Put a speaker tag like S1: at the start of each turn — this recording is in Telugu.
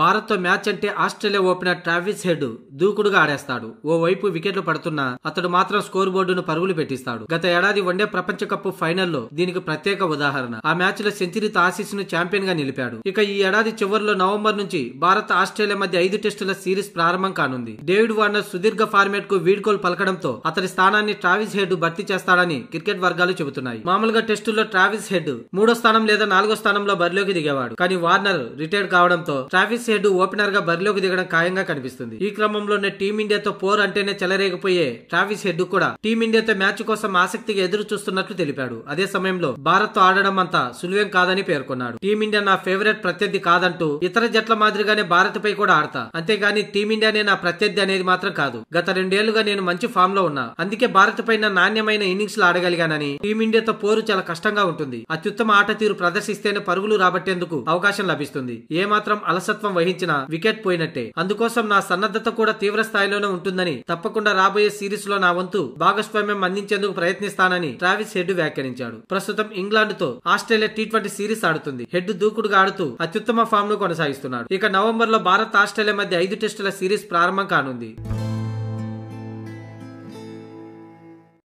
S1: భారత్తో మ్యాచ్ అంటే ఆస్ట్రేలియా ఓపెనర్ ట్రావిస్ హెడ్ దూకుడుగా ఆడేస్తాడు ఓ వైపు వికెట్లు పడుతున్నా అతడు మాత్రం స్కోర్ బోర్డును పరుగులు పెట్టిస్తాడు గత ఏడాది వన్డే ప్రపంచ కప్ ఫైనల్లో దీనికి ప్రత్యేక ఉదాహరణ ఆ మ్యాచ్ లో సెంచరీతో ను ఛాంపియన్ గా నిలిపాడు ఇక ఈ ఏడాది చివరిలో నవంబర్ నుంచి భారత్ ఆస్ట్రేలియా మధ్య ఐదు టెస్టుల సిరీస్ ప్రారంభం కానుంది డేవిడ్ వార్నర్ సుదీర్ఘ ఫార్మేట్ కు వీడ్కోలు పలకడంతో అతడి స్థానాన్ని ట్రావిస్ హెడ్ భర్తీ చేస్తాడని క్రికెట్ వర్గాలు చెబుతున్నాయి మామూలుగా టెస్టుల్లో ట్రావిస్ హెడ్ మూడో స్థానం లేదా నాలుగో స్థానంలో బరిలోకి దిగేవాడు కానీ వార్నర్ రిటైర్డ్ కావడంతో ట్రావిస్ ట్రావిస్ హెడ్ ఓపెనర్ గా బరిలోకి దిగడం ఖాయంగా కనిపిస్తుంది ఈ క్రమంలోనే టీమిండియాతో పోర్ అంటేనే చెలరేగిపోయే ట్రావిస్ హెడ్ కూడా టీమిండియాతో మ్యాచ్ కోసం ఆసక్తిగా ఎదురు చూస్తున్నట్లు తెలిపాడు అదే సమయంలో భారత్ ఆడడం అంతా సులువేం కాదని పేర్కొన్నాడు టీమిండియా నా ఫేవరెట్ ప్రత్యర్థి కాదంటూ ఇతర జట్ల మాదిరిగానే భారత్ పై కూడా ఆడతా అంతేగాని టీమిండియానే నా ప్రత్యర్థి అనేది మాత్రం కాదు గత రెండేళ్లుగా నేను మంచి ఫామ్ లో ఉన్నా అందుకే భారత్ పైన నాణ్యమైన ఇన్నింగ్స్ లో ఆడగలిగానని టీమిండియాతో పోరు చాలా కష్టంగా ఉంటుంది అత్యుత్తమ ఆట తీరు ప్రదర్శిస్తేనే పరుగులు రాబట్టేందుకు అవకాశం లభిస్తుంది ఏమాత్రం అలసత్వం నాయకత్వం వహించిన వికెట్ పోయినట్టే అందుకోసం నా సన్నద్ధత కూడా తీవ్ర స్థాయిలోనే ఉంటుందని తప్పకుండా రాబోయే సిరీస్ లో నా వంతు భాగస్వామ్యం అందించేందుకు ప్రయత్నిస్తానని ట్రావిస్ హెడ్ వ్యాఖ్యానించాడు ప్రస్తుతం ఇంగ్లాండ్ తో ఆస్ట్రేలియా టీ ట్వంటీ సిరీస్ ఆడుతుంది హెడ్ దూకుడుగా ఆడుతూ అత్యుత్తమ ఫామ్ ను కొనసాగిస్తున్నాడు ఇక నవంబర్ లో భారత్ ఆస్ట్రేలియా మధ్య ఐదు టెస్టుల సిరీస్ ప్రారంభం కానుంది